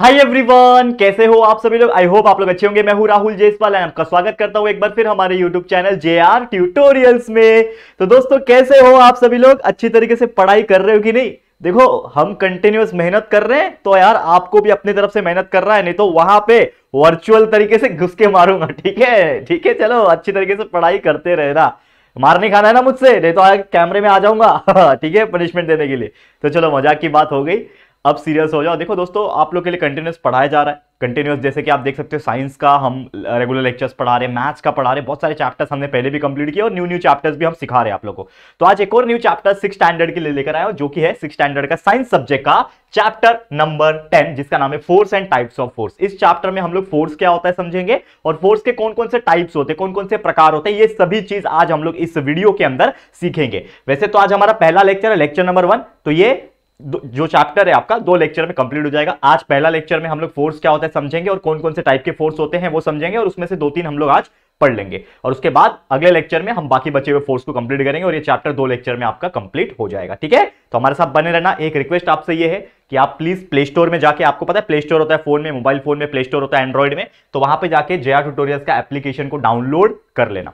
hi everyone कैसे हो आप सभी लोग आई होप आप लोग अच्छे होंगे मैं हूं राहुल जेसपाल एंड आपका स्वागत करता हूं एक बार फिर हमारे YouTube channel J R tutorials में तो दोस्तों कैसे हो आप सभी लोग अच्छी तरीके से पढ़ाई कर रहे हो कि नहीं देखो हम कंटिन्यूस मेहनत कर रहे हैं तो यार आपको भी अपनी तरफ से मेहनत कर रहा है नहीं तो वहां पे वर्चुअल तरीके से घुस के मारूंगा ठीक है ठीक है चलो अच्छी तरीके से पढ़ाई करते रहे मार नहीं खाना है ना मुझसे नहीं तो कैमरे में आ जाऊंगा ठीक है पनिशमेंट देने के लिए तो चलो मजाक की बात हो गई अब सीरियस हो जाओ देखो दोस्तों आप लोग के लिए कंटिन्यूस पढ़ाया जा रहा है कंटिन्यूस जैसे कि आप देख सकते हो साइंस का हम रेगुलर लेक्चर्स पढ़ा रहे हैं मैथ्स का पढ़ा रहे हैं बहुत सारे चैप्टर्स हमने पहले भी कंप्लीट किए और न्यू न्यू चैप्टर्स भी हम सिखा रहे हैं आप लोगों को तो आज एक और न्यू चैप्टर सिक्स स्टैंडर्ड के लिए लेकर आया हूं जो कि है सिक्स स्टैंडर्ड का साइंस सब्जेक्ट का चैप्टर नंबर टेन जिसका नाम है force and types of force इस चैप्टर में हम लोग फोर्स क्या होता है समझेंगे और फोर्स के कौन कौन से टाइप्स होते हैं कौन कौन से प्रकार होते हैं ये सभी चीज आज हम लोग इस वीडियो के अंदर सीखेंगे वैसे तो आज हमारा पहला लेक्चर है लेक्चर नंबर वन तो ये जो चैप्टर है आपका दो लेक्चर में कंप्लीट हो जाएगा आज पहला लेक्चर में हम लोग फोर्स क्या होता है समझेंगे और कौन कौन से टाइप के फोर्स होते हैं वो समझेंगे और उसमें से दो तीन हम लोग आज पढ़ लेंगे और उसके बाद अगले लेक्चर में हम बाकी बचे हुए फोर्स को कंप्लीट करेंगे और ये चैप्टर दो लेक्चर में आपका कंप्लीट हो जाएगा ठीक है तो हमारे साथ बने रहना एक रिक्वेस्ट आपसे ये है कि आप प्लीज प्ले स्टोर में जाके आपको पता है प्ले स्टोर होता है फोन में मोबाइल फोन में प्ले स्टोर होता है एंड्रॉइड में तो वहां पर जाके जया ट्यूटोरियल का एप्लीकेशन को डाउनलोड कर लेना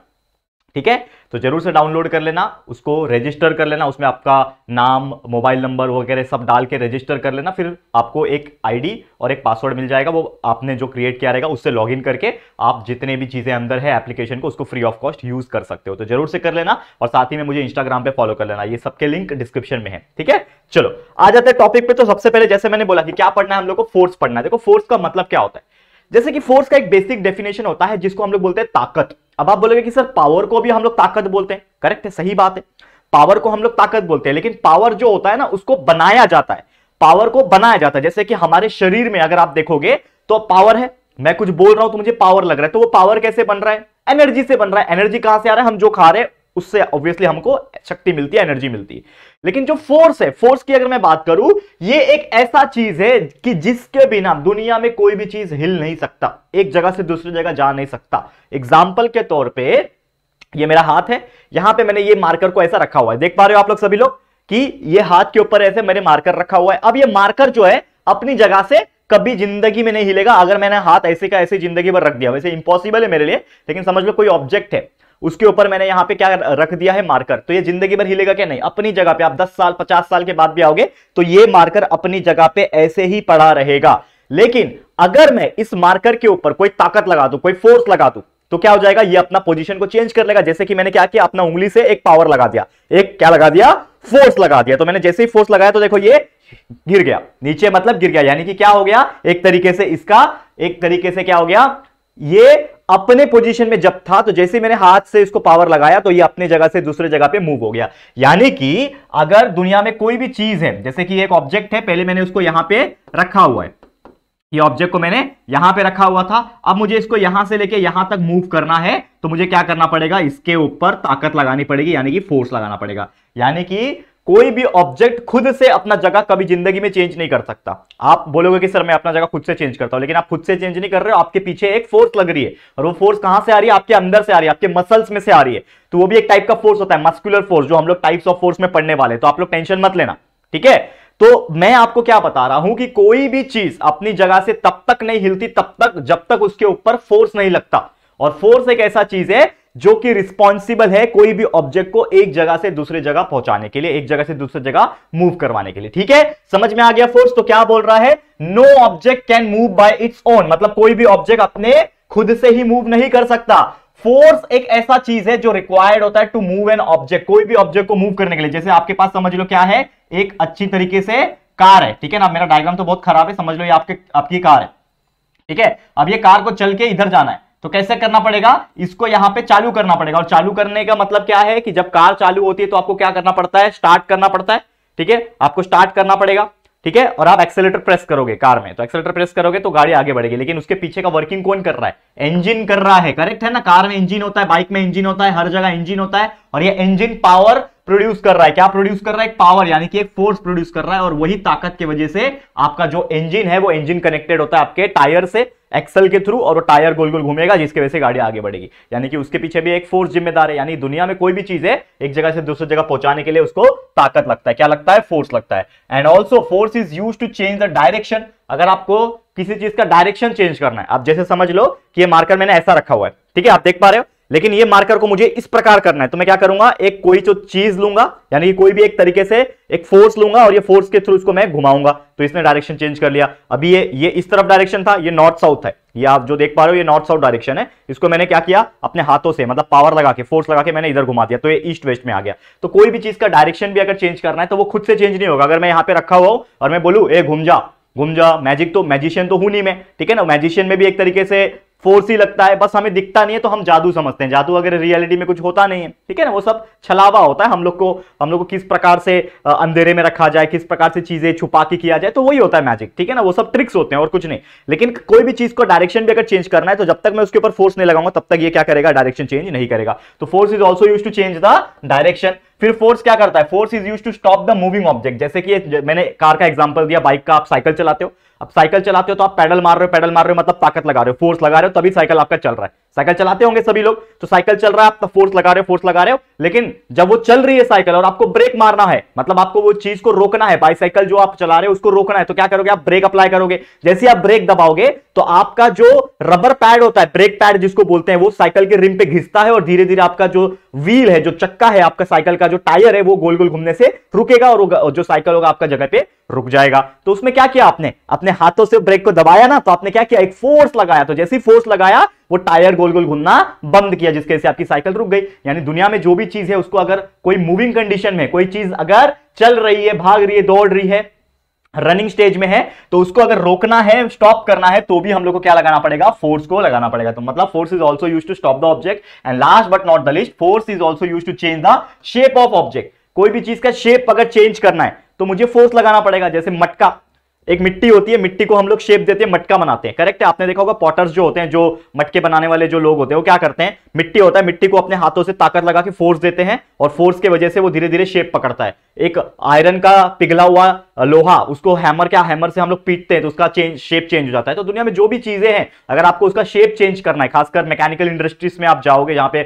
ठीक है तो जरूर से डाउनलोड कर लेना उसको रजिस्टर कर लेना उसमें आपका नाम मोबाइल नंबर वगैरह सब डाल के रजिस्टर कर लेना फिर आपको एक आईडी और एक पासवर्ड मिल जाएगा वो आपने जो क्रिएट किया रहेगा उससे लॉगिन करके आप जितने भी चीज़ें अंदर है एप्लीकेशन को उसको फ्री ऑफ कॉस्ट यूज़ कर सकते हो तो जरूर से कर लेना और साथ ही में मुझे इंस्टाग्राम पर फॉलो कर लेना ये सबके लिंक डिस्क्रिप्शन में है ठीक है चलो आ जाते हैं टॉपिक पे तो सबसे पहले जैसे मैंने बोला कि क्या पढ़ना है हम लोग को फोर्स पढ़ना है देखो फोर्स का मतलब क्या होता है जैसे कि फोर्स का एक बेसिक डेफिनेशन होता है जिसको हम लोग बोलते हैं ताकत अब आप बोलेंगे कि सर पावर को भी हम लोग ताकत बोलते हैं करेक्ट है सही बात है पावर को हम लोग ताकत बोलते हैं लेकिन पावर जो होता है ना उसको बनाया जाता है पावर को बनाया जाता है जैसे कि हमारे शरीर में अगर आप देखोगे तो पावर है मैं कुछ बोल रहा हूं तो मुझे पावर लग रहा है तो वो पावर कैसे बन रहा है एनर्जी से बन रहा है एनर्जी कहां से आ रहा है हम जो खा रहे हैं उससे ऑब्वियसली हमको शक्ति मिलती है एनर्जी मिलती है लेकिन जो फोर्स है फोर्स की अगर मैं बात करूं ये एक ऐसा चीज है कि जिसके बिना दुनिया में कोई भी चीज हिल नहीं सकता एक जगह से दूसरी जगह जा नहीं सकता एग्जाम्पल के तौर पर यह मेरा हाथ है यहां पर मैंने ये मार्कर को ऐसा रखा हुआ है देख पा रहे हो आप लोग सभी लोग कि ये हाथ के ऊपर ऐसे मैंने मार्कर रखा हुआ है अब ये मार्कर जो है अपनी जगह से कभी जिंदगी में नहीं हिलेगा अगर मैंने हाथ ऐसे का ऐसे जिंदगी भर रख दिया वैसे इंपॉसिबल है मेरे लिए लेकिन समझ लो कोई ऑब्जेक्ट है उसके ऊपर मैंने यहां पे क्या रख दिया है मार्कर तो ये जिंदगी भर हिलेगा क्या नहीं अपनी जगह पे आप 10 साल 50 साल के बाद भी आओगे तो ये मार्कर अपनी जगह पे ऐसे ही पड़ा रहेगा लेकिन अगर मैं इस मार्कर के ऊपर कोई ताकत लगा दू कोई फोर्स लगा दू तो क्या हो जाएगा ये अपना पोजिशन को चेंज कर लेगा जैसे कि मैंने क्या किया अपना उंगली से एक पावर लगा दिया एक क्या लगा दिया फोर्स लगा दिया तो मैंने जैसे ही फोर्स लगाया तो देखो ये गिर गया नीचे मतलब गिर गया यानी कि क्या हो गया एक तरीके से इसका एक तरीके से क्या हो गया ये अपने पोजीशन में जब था तो जैसे मैंने हाथ से इसको पावर लगाया तो ये अपने जगह से दूसरे जगह पे मूव हो गया यानी कि अगर दुनिया में कोई भी चीज है जैसे कि एक ऑब्जेक्ट है पहले मैंने उसको यहां पे रखा हुआ है ये ऑब्जेक्ट को मैंने यहां पे रखा हुआ था अब मुझे इसको यहां से लेके यहां तक मूव करना है तो मुझे क्या करना पड़ेगा इसके ऊपर ताकत लगानी पड़ेगी यानी कि फोर्स लगाना पड़ेगा यानी कि कोई भी ऑब्जेक्ट खुद से अपना जगह कभी जिंदगी में चेंज नहीं कर सकता आप बोलोगे कि सर मैं अपना जगह खुद से चेंज करता हूं लेकिन आप खुद से चेंज नहीं कर रहे हो आपके पीछे एक फोर्स लग रही है और वो फोर्स कहां से आ रही है आपके अंदर से आ रही है आपके मसल्स में से आ रही है तो वो भी एक टाइप का फोर्स होता है मस्कुलर फोर्स जो हम लोग टाइप्स ऑफ फोर्स में पढ़ने वाले तो आप लोग टेंशन मत लेना ठीक है तो मैं आपको क्या बता रहा हूं कि कोई भी चीज अपनी जगह से तब तक नहीं हिलती तब तक जब तक उसके ऊपर फोर्स नहीं लगता और फोर्स एक ऐसा चीज है जो कि रिस्पॉन्सिबल है कोई भी ऑब्जेक्ट को एक जगह से दूसरे जगह पहुंचाने के लिए एक जगह से दूसरे जगह मूव करवाने के लिए ठीक है समझ में आ गया फोर्स तो क्या बोल रहा है no object can move by its own मतलब कोई भी ऑब्जेक्ट अपने खुद से ही मूव नहीं कर सकता फोर्स एक ऐसा चीज है जो रिक्वायर्ड होता है टू मूव एन ऑब्जेक्ट कोई भी ऑब्जेक्ट को मूव करने के लिए जैसे आपके पास समझ लो क्या है एक अच्छी तरीके से कार है ठीक है ना मेरा डायग्राम तो बहुत खराब है समझ लो ये आपके आपकी कार है ठीक है अब ये कार को चल के इधर जाना है तो कैसे करना पड़ेगा इसको यहां पे चालू करना पड़ेगा और चालू करने का मतलब क्या है कि जब कार चालू होती है तो आपको क्या करना पड़ता है स्टार्ट करना पड़ता है ठीक है आपको स्टार्ट करना पड़ेगा ठीक है और आप एक्सेलेटर प्रेस करोगे कार में तो एक्सेलेटर प्रेस करोगे तो गाड़ी आगे बढ़ेगी लेकिन उसके पीछे का वर्किंग कौन कर रहा है इंजिन कर रहा है करेक्ट है ना कार में इंजिन होता है बाइक में इंजिन होता है हर जगह इंजिन होता है और ये इंजिन पावर प्रोड्यूस कर रहा है क्या प्रोड्यूस कर रहा है एक पावर यानी कि एक फोर्स प्रोड्यूस कर रहा है और वही ताकत की वजह से आपका जो इंजिन है वो इंजिन कनेक्टेड होता है आपके टायर से एक्सल के थ्रू और वो टायर गोल गोल घूमेगा जिसकी वजह से गाड़ी आगे बढ़ेगी यानी कि उसके पीछे भी एक फोर्स जिम्मेदार है यानी दुनिया में कोई भी चीज है एक जगह से दूसरी जगह पहुंचाने के लिए उसको ताकत लगता है क्या लगता है फोर्स लगता है and also force is use to change the direction अगर आपको किसी चीज का डायरेक्शन चेंज करना है आप जैसे समझ लो कि ये मार्कर मैंने ऐसा रखा हुआ है ठीक है आप देख पा रहे हो लेकिन ये मार्कर को मुझे इस प्रकार करना है तो मैं क्या करूंगा एक कोई जो चीज लूंगा यानी कि कोई भी एक तरीके से एक फोर्स लूंगा और ये फोर्स के थ्रू इसको मैं घुमाऊंगा तो इसने डायरेक्शन चेंज कर लिया अभी ये ये इस तरफ डायरेक्शन था ये नॉर्थ साउथ है ये आप जो देख पा रहे हो ये नॉर्थ साउथ डायरेक्शन है इसको मैंने क्या किया अपने हाथों से मतलब पावर लगा के फोर्स लगा के मैंने इधर घुमा दिया तो ये ईस्ट वेस्ट में आ गया तो कोई भी चीज का डायरेक्शन भी अगर चेंज करना है तो वो खुद से चेंज नहीं होगा अगर मैं यहाँ पे रखा हुआ हूँ और मैं बोलू ए घूम जा घूम जा मैजिक तो मैजिशियन तो हूं नहीं मैं ठीक है ना मैजिशियन में भी एक तरीके से फोर्स ही लगता है बस हमें दिखता नहीं है तो हम जादू समझते हैं जादू अगर रियलिटी में कुछ होता नहीं है ठीक है ना वो सब छलावा होता है हम लोग को हम लोग को किस प्रकार से अंधेरे में रखा जाए किस प्रकार से चीजें छुपा के किया जाए तो वही होता है मैजिक ठीक है ना वो सब ट्रिक्स होते हैं और कुछ नहीं लेकिन कोई भी चीज को डायरेक्शन भी अगर चेंज करना है तो जब तक मैं उसके ऊपर फोर्स नहीं लगाऊंगा तब तक ये क्या करेगा डायरेक्शन चेंज नहीं करेगा तो force is also use to change the direction फिर फोर्स क्या करता है force is use to stop the moving object जैसे कि मैंने कार का एग्जाम्पल दिया बाइक का आप साइकिल चलाते हो अब साइकिल चलाते हो तो आप पैडल मार रहे हो पैडल मार रहे हो मतलब ताकत लगा रहे हो फोर्स लगा रहे हो तभी साइकिल आपका चल रहा है साइकिल चलाते होंगे सभी लोग तो साइकिल चल रहा है आप फोर्स तो लगा रहे हो फोर्स लगा रहे हो लेकिन जब वो चल रही है साइकिल और आपको ब्रेक मारना है मतलब आपको वो चीज को रोकना है बाईसाइकिल जो आप चला रहे हो उसको रोकना है तो क्या करोगे आप ब्रेक अप्लाई करोगे जैसे आप ब्रेक दबाओगे तो आपका जो रबर पैड होता है ब्रेक पैड जिसको बोलते हैं वो साइकिल के रिम पे घिसता है और धीरे धीरे आपका जो व्हील है जो चक्का है आपका साइकिल का जो टायर है वो गोल गोल घूमने से रुकेगा और जो साइकिल होगा आपका जगह पे रुक जाएगा तो उसमें क्या किया आपने अपने हाथों से ब्रेक को दबाया ना तो आपने क्या किया एक फोर्स लगाया तो जैसे ही फोर्स लगाया वो टायर गोल गोल घूमना बंद किया जिसके से आपकी साइकिल रुक गई यानी दुनिया में जो भी चीज है उसको अगर कोई मूविंग कंडीशन में कोई चीज अगर चल रही है भाग रही है दौड़ रही है रनिंग स्टेज में है तो उसको अगर रोकना है स्टॉप करना है तो भी हम लोग को क्या लगाना पड़ेगा फोर्स को लगाना पड़ेगा तो मतलब force is also use to stop the object and last but not the least force is also use to change the shape of object कोई भी चीज का शेप अगर चेंज करना है तो मुझे फोर्स लगाना पड़ेगा जैसे मटका एक मिट्टी होती है मिट्टी को हम लोग शेप देते हैं मटका बनाते हैं करेक्ट है आपने देखा होगा पॉटर्स जो होते हैं जो मटके बनाने वाले जो लोग होते हैं वो क्या करते हैं मिट्टी होता है मिट्टी को अपने हाथों से ताकत लगा के फोर्स देते हैं और फोर्स के वजह से वो धीरे धीरे शेप पकड़ता है एक आयरन का पिघला हुआ लोहा उसको हैमर क्या हैमर से हम लोग पीटते हैं तो उसका चेंज शेप चेंज हो जाता है तो दुनिया में जो भी चीजें हैं अगर आपको उसका शेप चेंज करना है खासकर मैकेनिकल इंडस्ट्रीज में आप जाओगे जहाँ पे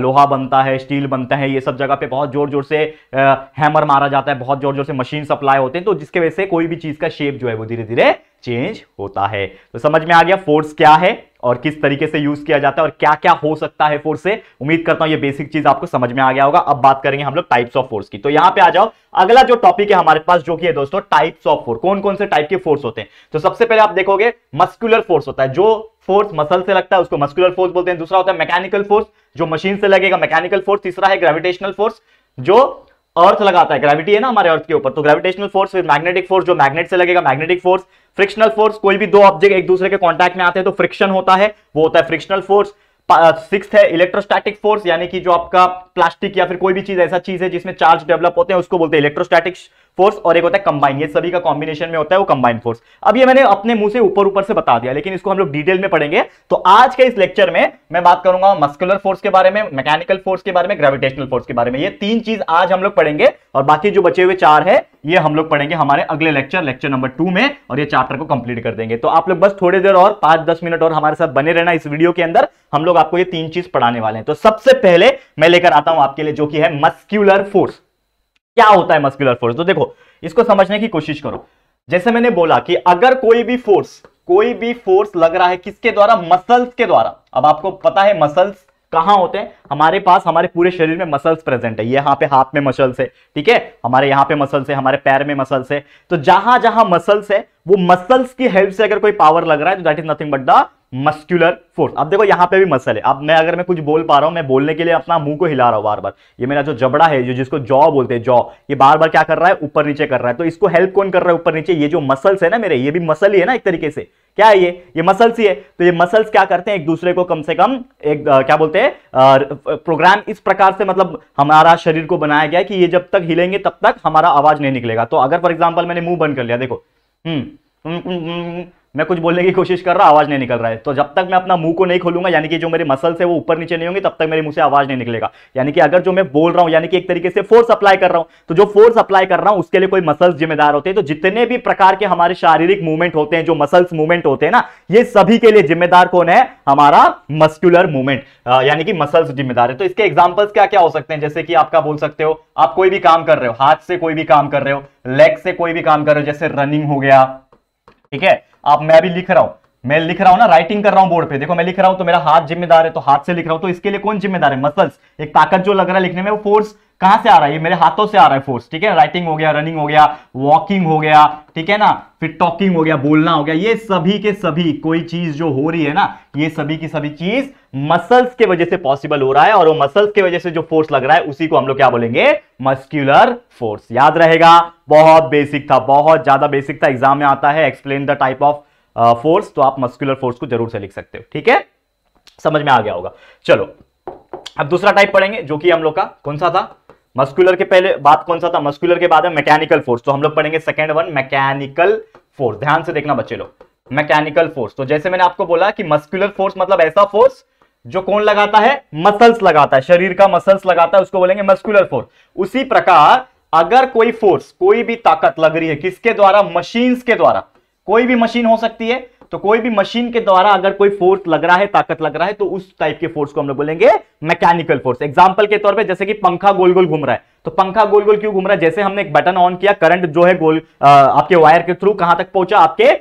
लोहा बनता है स्टील बनता है ये सब जगह पे बहुत जोर जोर से हैमर मारा जाता है बहुत जोर जोर से मशीन सप्लाई होते हैं तो जिसके वजह से कोई भी चीज का शेप जो है वो धीरे धीरे चेंज होता है तो समझ में आ गया फोर्स क्या है और किस तरीके से यूज किया जाता है और क्या क्या हो सकता है फोर्स से उम्मीद करता हूं ये बेसिक चीज आपको समझ में आ गया होगा अब बात करेंगे हम लोग टाइप्स ऑफ फोर्स की तो यहां पे आ जाओ अगला जो टॉपिक है हमारे पास जो कि है दोस्तों टाइप्स ऑफ फोर्स कौन कौन से टाइप के फोर्स होते हैं तो सबसे पहले आप देखोगे मस्कुलर फोर्स होता है जो फोर्स मसल से लगता है उसको मस्कुलर फोर्स बोलते हैं दूसरा होता है मैकेनिकल फोर्स जो मशीन से लगेगा मैकेनिकल फोर्स तीसरा है ग्रेविटेशनल फोर्स जो अर्थ लगाता है ग्रेविटी है ना हमारे अर्थ के ऊपर तो ग्रेविटेशनल फोर्स फिर मैग्नेटिक फोर्स जो मैग्नेट से लगेगा मैग्नेटिक फोर्स फ्रिक्शनल फोर्स कोई भी दो ऑब्जेक्ट एक दूसरे के कॉन्टैक्ट में आते हैं तो फ्रिक्शन होता है वो होता है फ्रिक्शनल फोर्स सिक्स है इलेक्ट्रोस्टैटिक फोर्स यानी कि जो आपका प्लास्टिक या फिर कोई भी चीज ऐसा चीज है जिसमें चार्ज डेवलप होते हैं उसको बोलते हैं इलेक्ट्रोस्टैटिक फोर्स और एक होता है कंबाइन ये सभी का कॉम्बिनेशन में होता है वो कंबाइन फोर्स अब ये मैंने अपने मुंह से ऊपर ऊपर से बता दिया लेकिन इसको हम लोग डिटेल में पढ़ेंगे तो आज के इस लेक्चर में मैं बात करूंगा मस्कुलर फोर्स के बारे में मैकेनिकल फोर्स के बारे में ग्रेविटेशनल फोर्स के बारे में ये तीन चीज आज हम लोग पढ़ेंगे और बाकी जो बचे हुए चार है ये हम लोग पढ़ेंगे हमारे अगले लेक्चर लेक्चर नंबर टू में और ये चैप्टर को कंप्लीट कर देंगे तो आप लोग बस थोड़ी देर और पांच दस मिनट और हमारे साथ बने रहना इस वीडियो के अंदर हम लोग आपको ये तीन चीज पढ़ाने वाले हैं तो सबसे पहले मैं लेकर आता हूं आपके लिए जो कि है मस्क्यूलर फोर्स क्या होता है मस्कुलर फोर्स तो देखो इसको समझने की कोशिश करो जैसे मैंने बोला कि अगर कोई भी फोर्स कोई भी फोर्स लग रहा है किसके द्वारा मसल्स के द्वारा अब आपको पता है मसल्स कहाँ होते हैं हमारे पास हमारे पूरे शरीर में मसल्स प्रेजेंट है यहां पे हाथ में मसल्स है ठीक है हमारे यहां पे मसल्स है हमारे पैर में मसल्स है तो जहां जहां मसल्स है वो मसल्स की हेल्प से अगर कोई पावर लग रहा है तो that is nothing but the muscular force अब देखो यहाँ पे भी मसल है अब मैं अगर मैं कुछ बोल पा रहा हूँ मैं बोलने के लिए अपना मुंह को हिला रहा हूँ बार बार ये मेरा जो जबड़ा है जो जिसको जॉ बोलते हैं जॉ ये बार बार क्या कर रहा है ऊपर नीचे कर रहा है तो इसको हेल्प कौन कर रहा है ऊपर नीचे ये जो मसल्स है ना मेरे ये भी मसल ही है ना एक तरीके से क्या है ये ये मसल्स ही है तो ये मसल्स क्या करते हैं एक दूसरे को कम से कम एक आ, क्या बोलते हैं प्रोग्राम इस प्रकार से मतलब हमारा शरीर को बनाया गया कि ये जब तक हिलेंगे तब तक हमारा आवाज नहीं निकलेगा तो अगर फॉर एग्जाम्पल मैंने मुंह बंद कर लिया देखो हम्म मैं कुछ बोलने की कोशिश कर रहा आवाज़ नहीं निकल रहा है तो जब तक मैं अपना मुंह को नहीं खोलूंगा यानी कि जो मेरे मसल्स है वो ऊपर नीचे नहीं होंगे तब तक मेरे मुंह से आवाज़ नहीं निकलेगा यानी कि अगर जो मैं बोल रहा हूँ यानी कि एक तरीके से फोर्स अप्लाई कर रहा हूँ तो जो फोर्स अप्लाई कर रहा हूँ उसके लिए कोई मसल्स जिम्मेदार होते हैं तो जितने भी प्रकार के हमारे शारीरिक मूवमेंट होते हैं जो मसल्स मूवमेंट होते हैं ना ये सभी के लिए जिम्मेदार कौन है हमारा मस्क्यूलर मूवमेंट यानी कि मसल्स जिम्मेदार है तो इसके एग्जाम्पल्स क्या क्या हो सकते हैं जैसे कि आपका बोल सकते हो आप कोई भी काम कर रहे हो हाथ से कोई भी काम कर रहे हो लेग से कोई भी काम कर रहे हो जैसे रनिंग हो गया ठीक है आप मैं भी लिख रहा हूं मैं लिख रहा हूं ना राइटिंग कर रहा हूं बोर्ड पे देखो मैं लिख रहा हूं तो मेरा हाथ जिम्मेदार है तो हाथ से लिख रहा हूं तो इसके लिए कौन जिम्मेदार है मसल्स एक ताकत जो लग रहा है लिखने में वो फोर्स कहां से आ रहा है ये मेरे हाथों से आ रहा है फोर्स ठीक है राइटिंग हो गया रनिंग हो गया वॉकिंग हो गया ठीक है ना फिर टॉकिंग हो गया बोलना हो गया ये सभी के सभी कोई चीज जो हो रही है ना ये सभी की सभी चीज मसल्स के वजह से पॉसिबल हो रहा है और वो मसल्स के वजह से जो फोर्स लग रहा है उसी को हम लोग क्या बोलेंगे मस्क्यूलर फोर्स याद रहेगा बहुत बेसिक था बहुत ज्यादा बेसिक था एग्जाम में आता है explain the type of force तो आप मस्क्यूलर फोर्स को जरूर से लिख सकते हो ठीक है समझ में आ गया होगा चलो अब दूसरा टाइप पढ़ेंगे जो कि हम लोग का कौन सा था मस्कुलर के पहले बात कौन सा था मस्कुलर के बाद मैकेनिकल फोर्स तो हम लोग पढ़ेंगे सेकेंड वन मैकेनिकल फोर्स ध्यान से देखना बच्चे लोग मैकेनिकल फोर्स तो जैसे मैंने आपको बोला कि मस्कुलर फोर्स मतलब ऐसा फोर्स जो कौन लगाता है मसल्स लगाता है शरीर का मसल्स लगाता है उसको बोलेंगे मस्कुलर फोर्स उसी प्रकार अगर कोई फोर्स कोई भी ताकत लग रही है किसके द्वारा मशीन्स के द्वारा कोई भी मशीन हो सकती है तो कोई भी मशीन के द्वारा अगर कोई फोर्स लग रहा है ताकत लग रहा है तो उस टाइप के फोर्स को हम लोग बोलेंगे मैकेनिकल फोर्स एग्जाम्पल के तौर पर जैसे कि पंखा गोल गोल घूम रहा है तो पंखा गोल गोल क्यों घूम रहा है जैसे हमने एक बटन ऑन किया करंट जो है गोल आपके वायर के थ्रू कहां तक पहुंचा आपके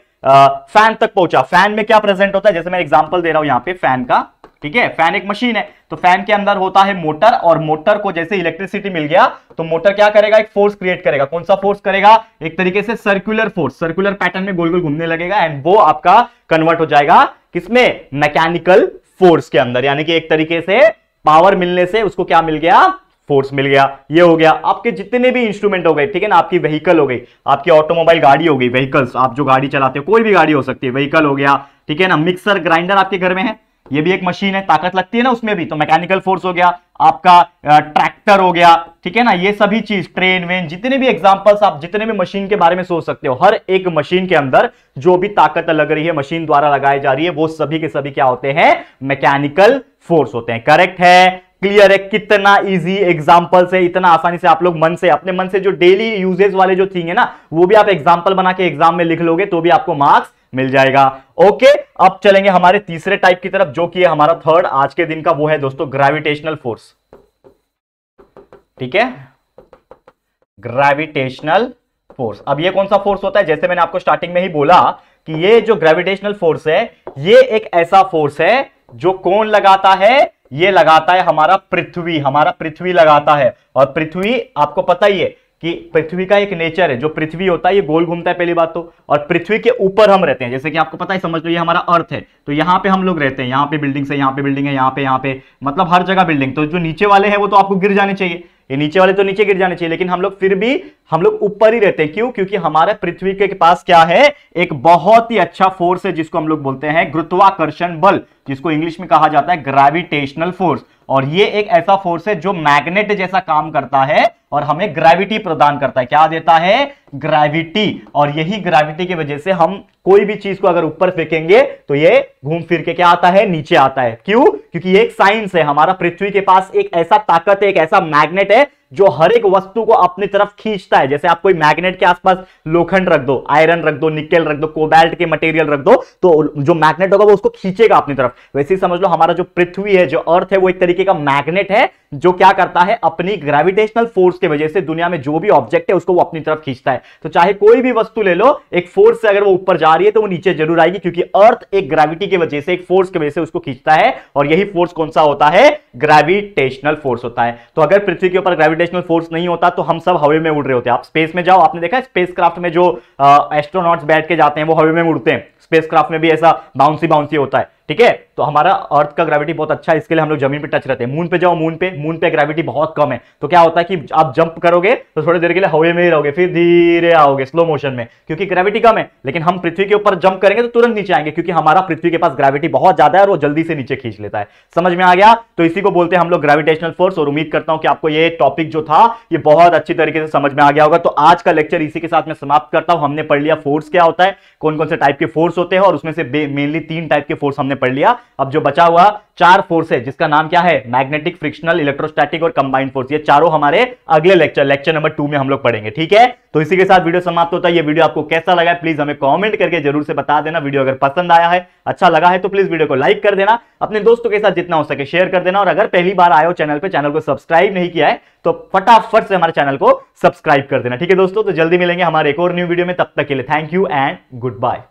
फैन तक पहुंचा फैन में क्या प्रेजेंट होता है जैसे मैं एग्जाम्पल दे रहा हूं यहां पे फैन का ठीक है फैन एक मशीन है तो फैन के अंदर होता है मोटर और मोटर को जैसे इलेक्ट्रिसिटी मिल गया तो मोटर क्या करेगा एक फोर्स क्रिएट करेगा कौन सा फोर्स करेगा एक तरीके से सर्कुलर फोर्स सर्कुलर पैटर्न में गोल गोल घूमने लगेगा एंड वो आपका कन्वर्ट हो जाएगा किसमें मैकेनिकल फोर्स के अंदर यानी कि एक तरीके से पावर मिलने से उसको क्या मिल गया फोर्स मिल गया ये हो गया आपके जितने भी इंस्ट्रूमेंट हो गए ठीक है ना आपकी व्हीकल हो गई आपकी ऑटोमोबाइल गाड़ी हो गई व्हीकल्स आप जो गाड़ी चलाते हो कोई भी गाड़ी हो सकती है व्हीकल हो गया ठीक है ना मिक्सर ग्राइंडर आपके घर में है ये भी एक मशीन है ताकत लगती है ना उसमें भी तो मैकेनिकल फोर्स हो गया आपका ट्रैक्टर हो गया ठीक है ना ये सभी चीज ट्रेन वेन जितने भी एग्जांपल्स आप जितने भी मशीन के बारे में सोच सकते हो हर एक मशीन के अंदर जो भी ताकत लग रही है मशीन द्वारा लगाई जा रही है वो सभी के सभी क्या होते हैं मैकेनिकल फोर्स होते हैं करेक्ट है क्लियर है कितना इजी एग्जाम्पल से इतना आसानी से आप लोग मन से अपने मन से जो डेली यूजेज वाले जो थिंग है ना वो भी आप एग्जाम्पल बना के एग्जाम में लिख लोगे तो भी आपको मार्क्स मिल जाएगा ओके अब चलेंगे हमारे तीसरे टाइप की तरफ जो कि हमारा थर्ड आज के दिन का वो है दोस्तों ग्रेविटेशनल फोर्स ठीक है ग्रेविटेशनल फोर्स अब ये कौन सा फोर्स होता है जैसे मैंने आपको स्टार्टिंग में ही बोला कि ये जो ग्रेविटेशनल फोर्स है ये एक ऐसा फोर्स है जो कौन लगाता है ये लगाता है हमारा पृथ्वी हमारा पृथ्वी लगाता है और पृथ्वी आपको पता ही है कि पृथ्वी का एक नेचर है जो पृथ्वी होता है ये गोल घूमता है पहली बात तो और पृथ्वी के ऊपर हम रहते हैं जैसे कि आपको पता है समझ लो ये हमारा अर्थ है तो यहाँ पे हम लोग रहते हैं यहाँ पे बिल्डिंग्स है यहाँ पे बिल्डिंग है यहाँ पे यहाँ पे मतलब हर जगह बिल्डिंग तो जो नीचे वाले हैं वो तो आपको गिर जाने चाहिए ये नीचे वाले तो नीचे गिर जाने चाहिए लेकिन हम लोग फिर भी हम लोग ऊपर ही रहते हैं क्यों क्योंकि हमारे पृथ्वी के पास क्या है एक बहुत ही अच्छा फोर्स है जिसको हम लोग बोलते हैं गुरुत्वाकर्षण बल जिसको इंग्लिश में कहा जाता है ग्रेविटेशनल फोर्स और ये एक ऐसा फोर्स है जो मैग्नेट जैसा काम करता है और हमें ग्रेविटी प्रदान करता है क्या देता है ग्रेविटी और यही ग्रेविटी की वजह से हम कोई भी चीज को अगर ऊपर फेंकेंगे तो ये घूम फिर के क्या आता है नीचे आता है क्यों क्योंकि ये एक साइंस है हमारा पृथ्वी के पास एक ऐसा ताकत है एक ऐसा मैग्नेट है जो हर एक वस्तु को अपनी तरफ खींचता है जैसे आप कोई मैग्नेट के आसपास लोखंड रख दो आयरन रख दो निकेल रख दो कोबाल्ट के मटेरियल रख दो तो जो मैग्नेट होगा वो उसको खींचेगा अपनी तरफ वैसे ही समझ लो हमारा जो पृथ्वी है जो अर्थ है वो एक तरीके का मैग्नेट है जो क्या करता है अपनी ग्रेविटेशनल फोर्स के वजह से दुनिया में जो भी ऑब्जेक्ट है उसको वो अपनी तरफ खींचता है तो चाहे कोई भी वस्तु ले लो एक फोर्स से अगर वो ऊपर जा रही है तो वो नीचे जरूर आएगी क्योंकि अर्थ एक ग्रेविटी की वजह से एक फोर्स की वजह से उसको खींचता है और यही फोर्स कौन सा होता है ग्रेविटेशनल फोर्स होता है तो अगर पृथ्वी के ऊपर ग्रेविटी ग्रेविटेशनल फोर्स नहीं होता तो हम सब हवे में उड़ रहे होते हैं आप स्पेस में जाओ आपने देखा स्पेस क्राफ्ट में जो एस्ट्रोनॉट्स बैठ के जाते हैं वो हवे में उड़ते हैं स्पेस क्राफ्ट में भी ऐसा बाउंसी बाउंसी होता है ठीक है तो हमारा अर्थ का ग्रेविटी बहुत अच्छा है इसके लिए हम लोग जमीन पे टच रहते हैं मून पे जाओ मून पे मून पे ग्रेविटी बहुत कम है तो क्या होता है कि आप जंप करोगे तो थोड़ी देर के लिए हवे में ही रहोगे फिर धीरे आओगे स्लो मोशन में क्योंकि ग्रेविटी कम है लेकिन हम पृथ्वी के ऊपर जंप करेंगे तो तुरंत नीचे आएंगे क्योंकि हमारा पृथ्वी के पास ग्रेविटी बहुत ज्यादा है और वो जल्दी से नीचे खींच लेता है समझ में आ गया तो इसी को बोलते हैं हम लोग ग्रेविटेशनल फोर्स और उम्मीद करता हूं कि आपको ये टॉपिक जो था ये बहुत अच्छी तरीके से समझ में आ गया होगा तो आज का लेक्चर इसी के साथ मैं समाप्त करता हूं हमने पढ़ लिया फोर्स क्या होता है कौन कौन से टाइप के फोर्स होते हैं और उसमें से मेनली तीन टाइप के फोर्स हमने पढ़ लिया अब जो बचा हुआ चार फोर्स है जिसका नाम क्या है मैग्नेटिक फ्रिक्शनल इलेक्ट्रोस्टैटिक और कंबाइंड फोर्स ये चारों हमारे अगले लेक्चर लेक्चर नंबर टू में हम लोग पढ़ेंगे ठीक है तो इसी के साथ वीडियो समाप्त होता है ये वीडियो आपको कैसा लगा है प्लीज हमें कॉमेंट करके जरूर से बता देना वीडियो अगर पसंद आया है अच्छा लगा है तो प्लीज वीडियो को लाइक कर देना अपने दोस्तों के साथ जितना हो सके शेयर कर देना और अगर पहली बार आयो चैनल पर चैनल को सब्सक्राइब नहीं किया है तो फटाफट से हमारे चैनल को सब्सक्राइब कर देना ठीक है दोस्तों तो जल्दी मिलेंगे हमारे एक और न्यू वीडियो में तब तक के लिए thank you and good bye